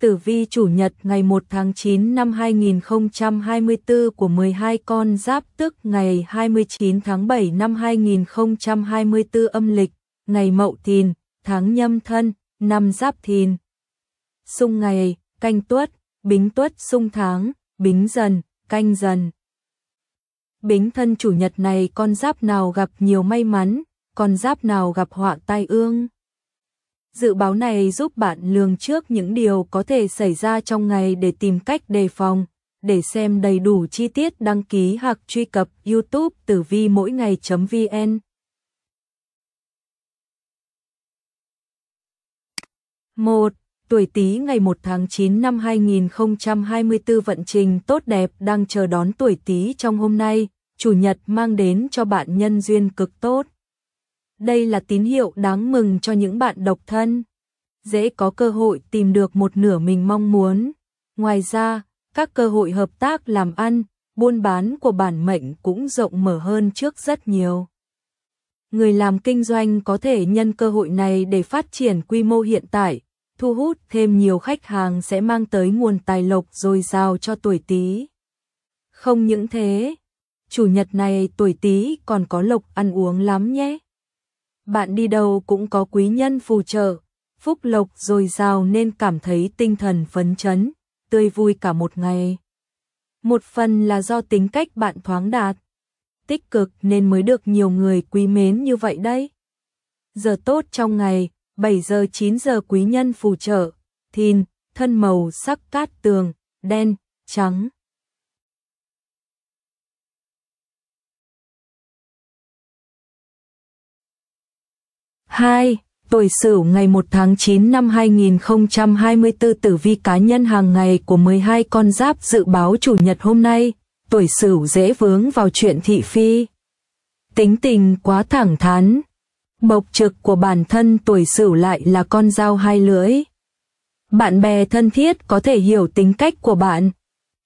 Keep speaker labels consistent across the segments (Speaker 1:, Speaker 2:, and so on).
Speaker 1: tử vi chủ nhật ngày 1 tháng 9 năm 2024 của 12 con giáp tức ngày 29 tháng 7 năm 2024 âm lịch, ngày Mậu Thìn, tháng Nhâm Thân, năm Giáp Thìn. Xung ngày, canh tuất, bính tuất xung tháng, bính dần, canh dần. Bính thân chủ nhật này con giáp nào gặp nhiều may mắn, con giáp nào gặp họa tai ương. Dự báo này giúp bạn lường trước những điều có thể xảy ra trong ngày để tìm cách đề phòng. Để xem đầy đủ chi tiết đăng ký hoặc truy cập YouTube tử vi mỗi ngày.vn. một Tuổi Tý ngày 1 tháng 9 năm 2024 vận trình tốt đẹp đang chờ đón tuổi Tý trong hôm nay, chủ nhật mang đến cho bạn nhân duyên cực tốt. Đây là tín hiệu đáng mừng cho những bạn độc thân. Dễ có cơ hội tìm được một nửa mình mong muốn. Ngoài ra, các cơ hội hợp tác làm ăn, buôn bán của bản mệnh cũng rộng mở hơn trước rất nhiều. Người làm kinh doanh có thể nhân cơ hội này để phát triển quy mô hiện tại, thu hút thêm nhiều khách hàng sẽ mang tới nguồn tài lộc dồi dào cho tuổi Tý. Không những thế, chủ nhật này tuổi Tý còn có lộc ăn uống lắm nhé bạn đi đâu cũng có quý nhân phù trợ, phúc lộc dồi dào nên cảm thấy tinh thần phấn chấn, tươi vui cả một ngày. Một phần là do tính cách bạn thoáng đạt, tích cực nên mới được nhiều người quý mến như vậy đấy. Giờ tốt trong ngày, 7 giờ 9 giờ quý nhân phù trợ, thìn, thân màu sắc cát tường, đen, trắng. 2. Tuổi Sửu ngày 1 tháng 9 năm 2024 tử vi cá nhân hàng ngày của 12 con giáp dự báo chủ nhật hôm nay, tuổi Sửu dễ vướng vào chuyện thị phi. Tính tình quá thẳng thắn. Bộc trực của bản thân tuổi Sửu lại là con dao hai lưỡi. Bạn bè thân thiết có thể hiểu tính cách của bạn,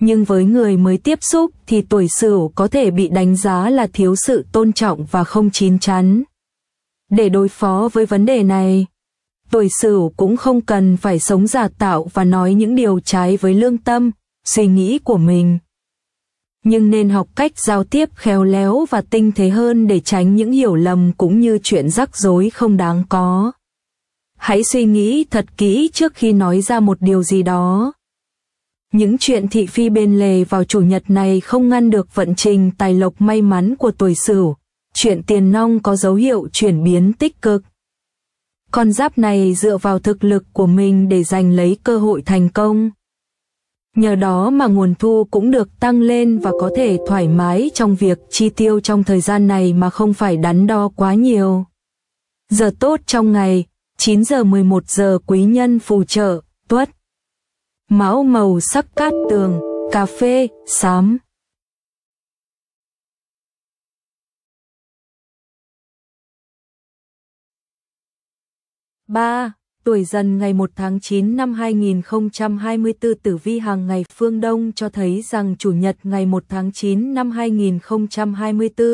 Speaker 1: nhưng với người mới tiếp xúc thì tuổi Sửu có thể bị đánh giá là thiếu sự tôn trọng và không chín chắn. Để đối phó với vấn đề này, tuổi sửu cũng không cần phải sống giả tạo và nói những điều trái với lương tâm, suy nghĩ của mình. Nhưng nên học cách giao tiếp khéo léo và tinh thế hơn để tránh những hiểu lầm cũng như chuyện rắc rối không đáng có. Hãy suy nghĩ thật kỹ trước khi nói ra một điều gì đó. Những chuyện thị phi bên lề vào chủ nhật này không ngăn được vận trình tài lộc may mắn của tuổi sửu, chuyện tiền nong có dấu hiệu chuyển biến tích cực. Con giáp này dựa vào thực lực của mình để giành lấy cơ hội thành công. Nhờ đó mà nguồn thu cũng được tăng lên và có thể thoải mái trong việc chi tiêu trong thời gian này mà không phải đắn đo quá nhiều. Giờ tốt trong ngày, 9 giờ 11 giờ quý nhân phù trợ, tuất. Máu màu sắc cát tường, cà phê, xám. 3. Tuổi dần ngày 1 tháng 9 năm 2024 tử vi hàng ngày phương Đông cho thấy rằng chủ nhật ngày 1 tháng 9 năm 2024,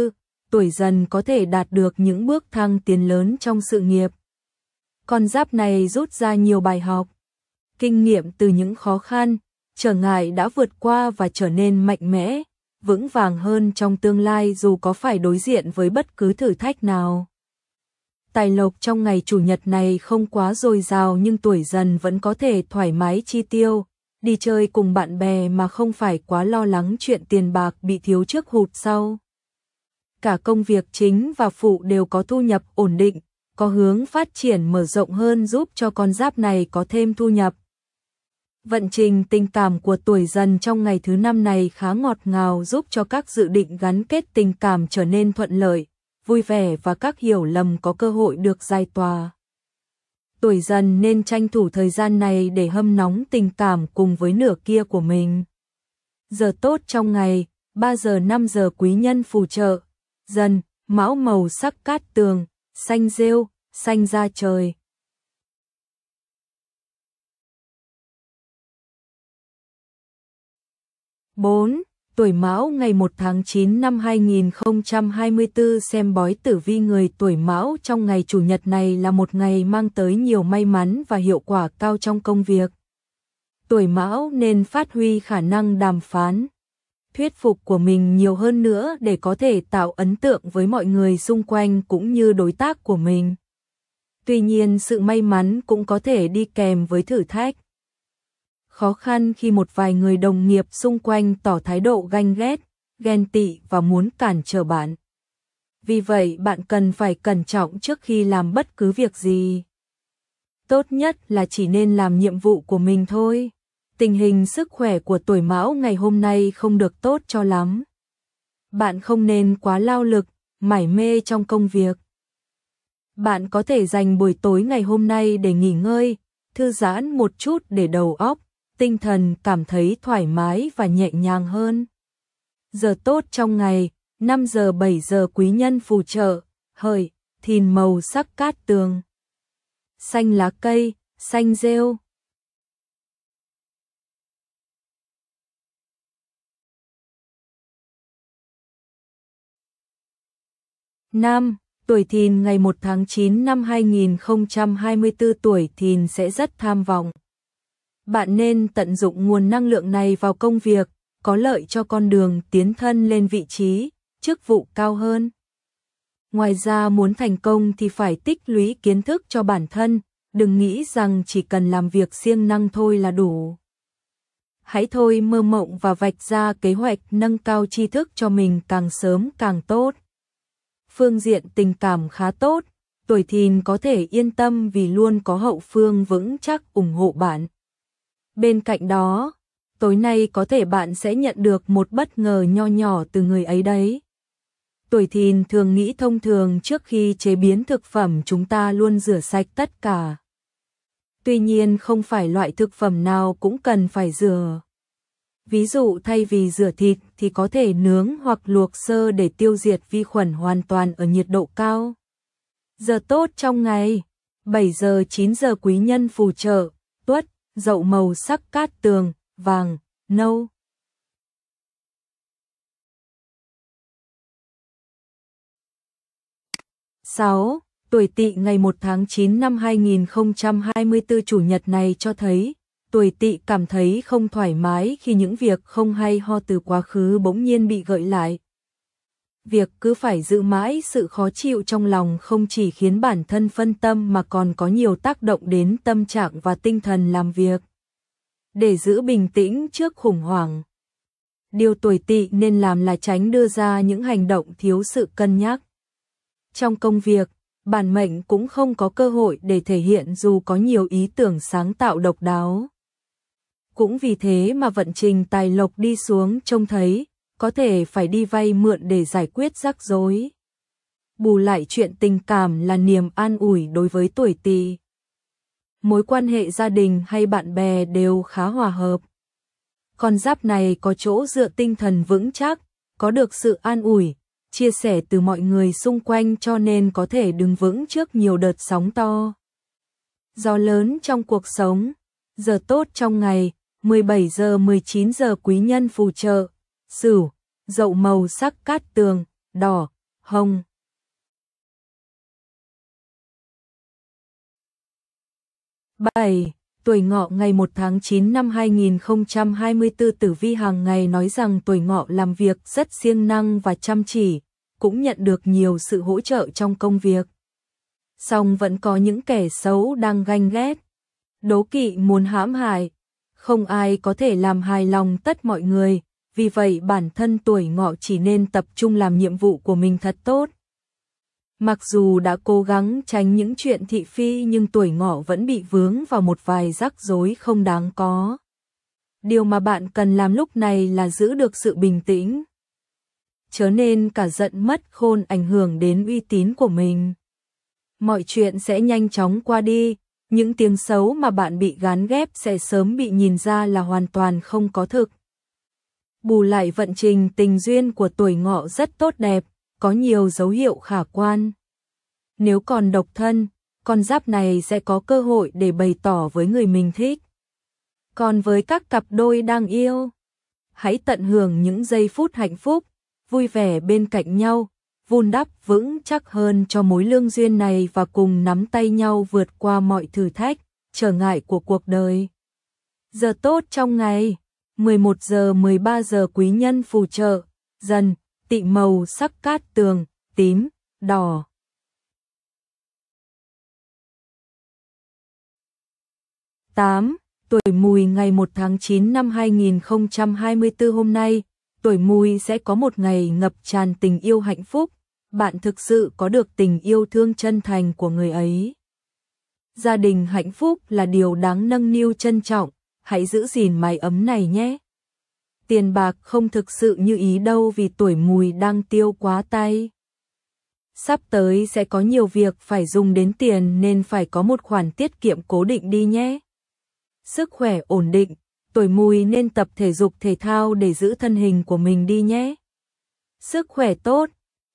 Speaker 1: tuổi dần có thể đạt được những bước thăng tiến lớn trong sự nghiệp. Con giáp này rút ra nhiều bài học, kinh nghiệm từ những khó khăn, trở ngại đã vượt qua và trở nên mạnh mẽ, vững vàng hơn trong tương lai dù có phải đối diện với bất cứ thử thách nào tài lộc trong ngày chủ nhật này không quá dồi dào nhưng tuổi dần vẫn có thể thoải mái chi tiêu, đi chơi cùng bạn bè mà không phải quá lo lắng chuyện tiền bạc bị thiếu trước hụt sau. Cả công việc chính và phụ đều có thu nhập ổn định, có hướng phát triển mở rộng hơn giúp cho con giáp này có thêm thu nhập. Vận trình tình cảm của tuổi dần trong ngày thứ năm này khá ngọt ngào giúp cho các dự định gắn kết tình cảm trở nên thuận lợi vui vẻ và các hiểu lầm có cơ hội được giải tỏa. Tuổi dần nên tranh thủ thời gian này để hâm nóng tình cảm cùng với nửa kia của mình. Giờ tốt trong ngày, 3 giờ 5 giờ quý nhân phù trợ, dần, mão màu sắc cát tường, xanh rêu, xanh da trời. bốn tuổi Mão ngày 1 tháng 9 năm 2024 xem bói tử vi người tuổi Mão trong ngày chủ nhật này là một ngày mang tới nhiều may mắn và hiệu quả cao trong công việc. Tuổi Mão nên phát huy khả năng đàm phán, thuyết phục của mình nhiều hơn nữa để có thể tạo ấn tượng với mọi người xung quanh cũng như đối tác của mình. Tuy nhiên sự may mắn cũng có thể đi kèm với thử thách khó khăn khi một vài người đồng nghiệp xung quanh tỏ thái độ ganh ghét, ghen tị và muốn cản trở bạn. Vì vậy bạn cần phải cẩn trọng trước khi làm bất cứ việc gì. Tốt nhất là chỉ nên làm nhiệm vụ của mình thôi. Tình hình sức khỏe của tuổi mão ngày hôm nay không được tốt cho lắm. Bạn không nên quá lao lực, mải mê trong công việc. Bạn có thể dành buổi tối ngày hôm nay để nghỉ ngơi, thư giãn một chút để đầu óc tinh thần cảm thấy thoải mái và nhẹ nhàng hơn. Giờ tốt trong ngày, 5 giờ 7 giờ quý nhân phù trợ, hợi, thìn màu sắc cát tường. Xanh lá cây, xanh rêu. Nam, tuổi thìn ngày 1 tháng 9 năm 2024 tuổi thìn sẽ rất tham vọng. Bạn nên tận dụng nguồn năng lượng này vào công việc, có lợi cho con đường tiến thân lên vị trí, chức vụ cao hơn. Ngoài ra muốn thành công thì phải tích lũy kiến thức cho bản thân, đừng nghĩ rằng chỉ cần làm việc siêng năng thôi là đủ. Hãy thôi mơ mộng và vạch ra kế hoạch nâng cao tri thức cho mình càng sớm càng tốt. Phương diện tình cảm khá tốt, tuổi thìn có thể yên tâm vì luôn có hậu phương vững chắc ủng hộ bạn. Bên cạnh đó, tối nay có thể bạn sẽ nhận được một bất ngờ nho nhỏ từ người ấy đấy. Tuổi thìn thường nghĩ thông thường trước khi chế biến thực phẩm chúng ta luôn rửa sạch tất cả. Tuy nhiên không phải loại thực phẩm nào cũng cần phải rửa. Ví dụ thay vì rửa thịt thì có thể nướng hoặc luộc sơ để tiêu diệt vi khuẩn hoàn toàn ở nhiệt độ cao. Giờ tốt trong ngày, 7 giờ 9 giờ quý nhân phù trợ, tuất dậu màu sắc cát tường, vàng, nâu. sáu Tuổi Tỵ ngày 1 tháng 9 năm 2024 chủ nhật này cho thấy, tuổi Tỵ cảm thấy không thoải mái khi những việc không hay ho từ quá khứ bỗng nhiên bị gợi lại, việc cứ phải giữ mãi sự khó chịu trong lòng không chỉ khiến bản thân phân tâm mà còn có nhiều tác động đến tâm trạng và tinh thần làm việc. Để giữ bình tĩnh trước khủng hoảng, điều tuổi tỵ nên làm là tránh đưa ra những hành động thiếu sự cân nhắc. Trong công việc, bản mệnh cũng không có cơ hội để thể hiện dù có nhiều ý tưởng sáng tạo độc đáo. Cũng vì thế mà vận trình tài lộc đi xuống trông thấy có thể phải đi vay mượn để giải quyết rắc rối. Bù lại chuyện tình cảm là niềm an ủi đối với tuổi tỵ. Mối quan hệ gia đình hay bạn bè đều khá hòa hợp. Con giáp này có chỗ dựa tinh thần vững chắc, có được sự an ủi, chia sẻ từ mọi người xung quanh cho nên có thể đứng vững trước nhiều đợt sóng to. Gió lớn trong cuộc sống, giờ tốt trong ngày, 17 giờ 19 giờ quý nhân phù trợ, Sửu, dậu màu sắc cát tường, đỏ, hồng. bảy Tuổi ngọ ngày 1 tháng 9 năm 2024 Tử Vi hàng ngày nói rằng tuổi ngọ làm việc rất siêng năng và chăm chỉ, cũng nhận được nhiều sự hỗ trợ trong công việc. Song vẫn có những kẻ xấu đang ganh ghét, đố kỵ muốn hãm hại, không ai có thể làm hài lòng tất mọi người, vì vậy bản thân tuổi ngọ chỉ nên tập trung làm nhiệm vụ của mình thật tốt. Mặc dù đã cố gắng tránh những chuyện thị phi nhưng tuổi ngọ vẫn bị vướng vào một vài rắc rối không đáng có. Điều mà bạn cần làm lúc này là giữ được sự bình tĩnh. Chớ nên cả giận mất khôn ảnh hưởng đến uy tín của mình. Mọi chuyện sẽ nhanh chóng qua đi, những tiếng xấu mà bạn bị gán ghép sẽ sớm bị nhìn ra là hoàn toàn không có thực bù lại vận trình tình duyên của tuổi ngọ rất tốt đẹp, có nhiều dấu hiệu khả quan. Nếu còn độc thân, con giáp này sẽ có cơ hội để bày tỏ với người mình thích. Còn với các cặp đôi đang yêu, hãy tận hưởng những giây phút hạnh phúc, vui vẻ bên cạnh nhau, vun đắp vững chắc hơn cho mối lương duyên này và cùng nắm tay nhau vượt qua mọi thử thách, trở ngại của cuộc đời. Giờ tốt trong ngày 11 giờ 13 giờ quý nhân phù trợ, dần, tị màu sắc cát tường, tím, đỏ. tám Tuổi mùi ngày 1 tháng 9 năm 2024 hôm nay, tuổi mùi sẽ có một ngày ngập tràn tình yêu hạnh phúc, bạn thực sự có được tình yêu thương chân thành của người ấy. Gia đình hạnh phúc là điều đáng nâng niu trân trọng, hãy giữ gìn mái ấm này nhé. Tiền bạc không thực sự như ý đâu vì tuổi mùi đang tiêu quá tay. Sắp tới sẽ có nhiều việc phải dùng đến tiền nên phải có một khoản tiết kiệm cố định đi nhé. Sức khỏe ổn định, tuổi mùi nên tập thể dục thể thao để giữ thân hình của mình đi nhé. Sức khỏe tốt,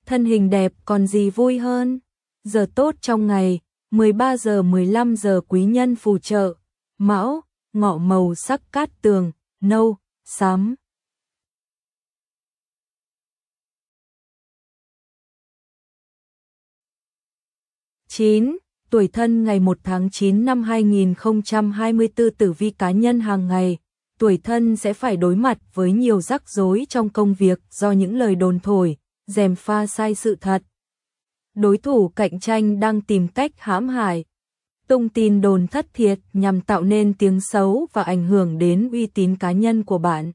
Speaker 1: thân hình đẹp còn gì vui hơn. Giờ tốt trong ngày, 13 giờ 15 giờ quý nhân phù trợ, mão ngọ màu sắc cát tường, nâu, xám. chín Tuổi thân ngày 1 tháng 9 năm 2024 tử vi cá nhân hàng ngày, tuổi thân sẽ phải đối mặt với nhiều rắc rối trong công việc do những lời đồn thổi, dèm pha sai sự thật. Đối thủ cạnh tranh đang tìm cách hãm hại, tung tin đồn thất thiệt nhằm tạo nên tiếng xấu và ảnh hưởng đến uy tín cá nhân của bạn.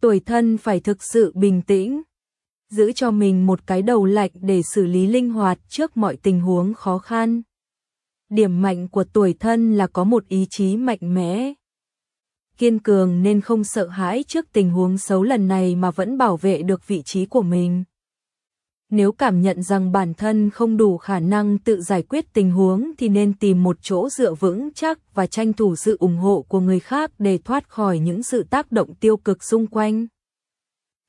Speaker 1: Tuổi thân phải thực sự bình tĩnh, giữ cho mình một cái đầu lạnh để xử lý linh hoạt trước mọi tình huống khó khăn. Điểm mạnh của tuổi thân là có một ý chí mạnh mẽ. Kiên cường nên không sợ hãi trước tình huống xấu lần này mà vẫn bảo vệ được vị trí của mình. Nếu cảm nhận rằng bản thân không đủ khả năng tự giải quyết tình huống thì nên tìm một chỗ dựa vững chắc và tranh thủ sự ủng hộ của người khác để thoát khỏi những sự tác động tiêu cực xung quanh.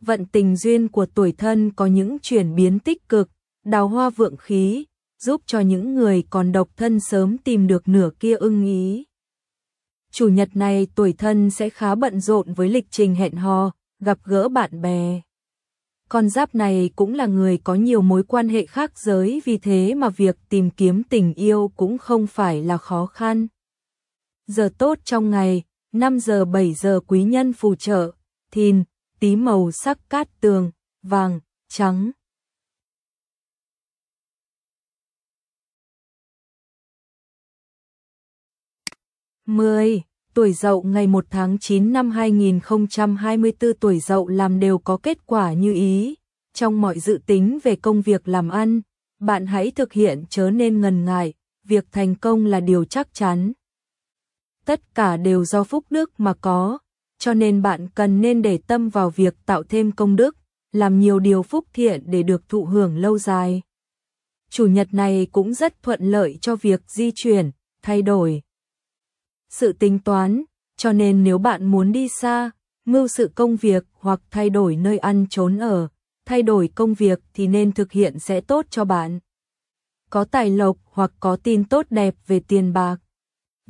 Speaker 1: Vận tình duyên của tuổi thân có những chuyển biến tích cực, đào hoa vượng khí, giúp cho những người còn độc thân sớm tìm được nửa kia ưng ý. Chủ nhật này tuổi thân sẽ khá bận rộn với lịch trình hẹn hò, gặp gỡ bạn bè con giáp này cũng là người có nhiều mối quan hệ khác giới vì thế mà việc tìm kiếm tình yêu cũng không phải là khó khăn. Giờ tốt trong ngày, 5 giờ 7 giờ quý nhân phù trợ, thìn, tí màu sắc cát tường, vàng, trắng. mười tuổi dậu ngày 1 tháng 9 năm 2024 tuổi dậu làm đều có kết quả như ý. Trong mọi dự tính về công việc làm ăn, bạn hãy thực hiện chớ nên ngần ngại, việc thành công là điều chắc chắn. Tất cả đều do phúc đức mà có, cho nên bạn cần nên để tâm vào việc tạo thêm công đức, làm nhiều điều phúc thiện để được thụ hưởng lâu dài. Chủ nhật này cũng rất thuận lợi cho việc di chuyển, thay đổi sự tính toán, cho nên nếu bạn muốn đi xa, mưu sự công việc hoặc thay đổi nơi ăn trốn ở, thay đổi công việc thì nên thực hiện sẽ tốt cho bạn. Có tài lộc hoặc có tin tốt đẹp về tiền bạc.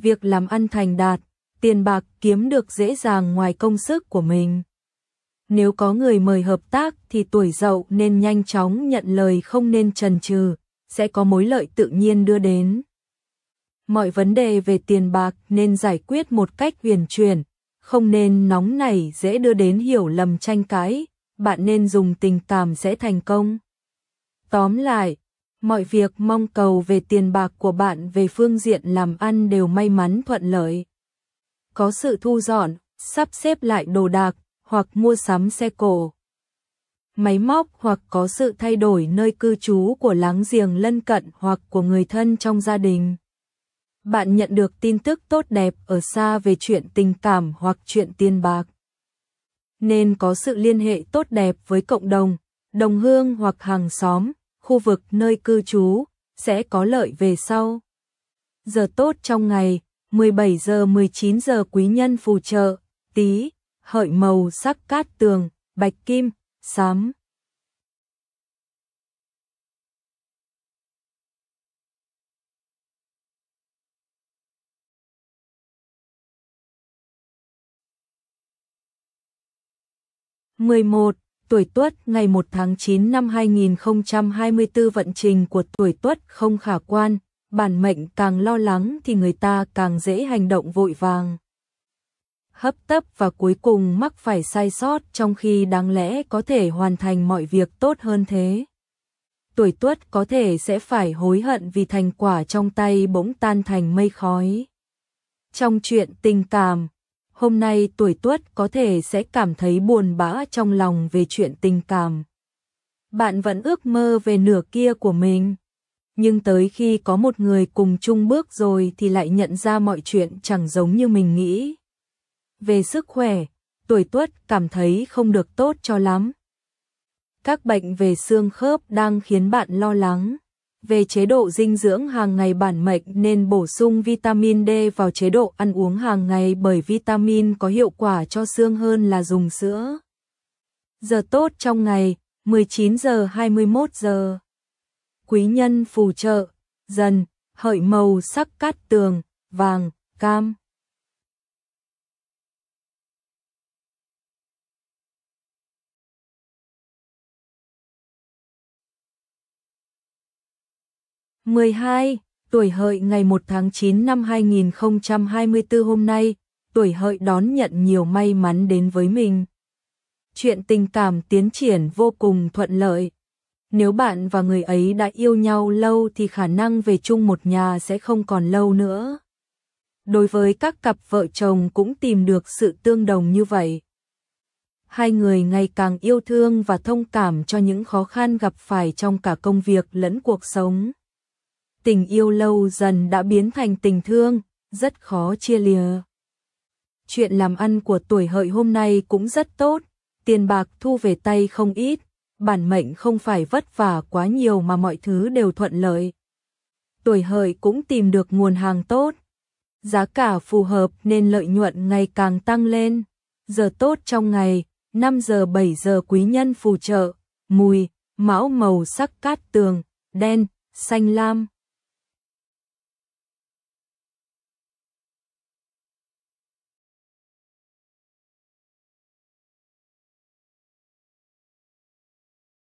Speaker 1: Việc làm ăn thành đạt, tiền bạc kiếm được dễ dàng ngoài công sức của mình. Nếu có người mời hợp tác thì tuổi dậu nên nhanh chóng nhận lời không nên chần chừ, sẽ có mối lợi tự nhiên đưa đến mọi vấn đề về tiền bạc nên giải quyết một cách huyền chuyển, không nên nóng nảy dễ đưa đến hiểu lầm tranh cãi, bạn nên dùng tình cảm sẽ thành công. Tóm lại, mọi việc mong cầu về tiền bạc của bạn về phương diện làm ăn đều may mắn thuận lợi. Có sự thu dọn, sắp xếp lại đồ đạc hoặc mua sắm xe cổ, máy móc hoặc có sự thay đổi nơi cư trú của láng giềng lân cận hoặc của người thân trong gia đình bạn nhận được tin tức tốt đẹp ở xa về chuyện tình cảm hoặc chuyện tiền bạc. Nên có sự liên hệ tốt đẹp với cộng đồng, đồng hương hoặc hàng xóm, khu vực nơi cư trú, sẽ có lợi về sau. Giờ tốt trong ngày, 17 giờ 19 giờ quý nhân phù trợ, tí, hợi màu sắc cát tường, bạch kim, xám. 11. Tuổi Tuất ngày 1 tháng 9 năm 2024 vận trình của tuổi Tuất không khả quan, bản mệnh càng lo lắng thì người ta càng dễ hành động vội vàng. Hấp tấp và cuối cùng mắc phải sai sót trong khi đáng lẽ có thể hoàn thành mọi việc tốt hơn thế. Tuổi Tuất có thể sẽ phải hối hận vì thành quả trong tay bỗng tan thành mây khói. Trong chuyện tình cảm hôm nay tuổi tuất có thể sẽ cảm thấy buồn bã trong lòng về chuyện tình cảm. Bạn vẫn ước mơ về nửa kia của mình, nhưng tới khi có một người cùng chung bước rồi thì lại nhận ra mọi chuyện chẳng giống như mình nghĩ. Về sức khỏe, tuổi tuất cảm thấy không được tốt cho lắm. Các bệnh về xương khớp đang khiến bạn lo lắng về chế độ dinh dưỡng hàng ngày bản mệnh nên bổ sung vitamin D vào chế độ ăn uống hàng ngày bởi vitamin có hiệu quả cho xương hơn là dùng sữa. Giờ tốt trong ngày, 19 giờ 21 giờ. Quý nhân phù trợ, dần, hợi màu sắc cát tường, vàng, cam. 12, tuổi hợi ngày 1 tháng 9 năm 2024 hôm nay, tuổi hợi đón nhận nhiều may mắn đến với mình. Chuyện tình cảm tiến triển vô cùng thuận lợi. Nếu bạn và người ấy đã yêu nhau lâu thì khả năng về chung một nhà sẽ không còn lâu nữa. Đối với các cặp vợ chồng cũng tìm được sự tương đồng như vậy. Hai người ngày càng yêu thương và thông cảm cho những khó khăn gặp phải trong cả công việc lẫn cuộc sống tình yêu lâu dần đã biến thành tình thương, rất khó chia lìa. Chuyện làm ăn của tuổi hợi hôm nay cũng rất tốt, tiền bạc thu về tay không ít, bản mệnh không phải vất vả quá nhiều mà mọi thứ đều thuận lợi. Tuổi hợi cũng tìm được nguồn hàng tốt, giá cả phù hợp nên lợi nhuận ngày càng tăng lên. Giờ tốt trong ngày, 5 giờ 7 giờ quý nhân phù trợ, mùi, mão màu sắc cát tường, đen, xanh lam.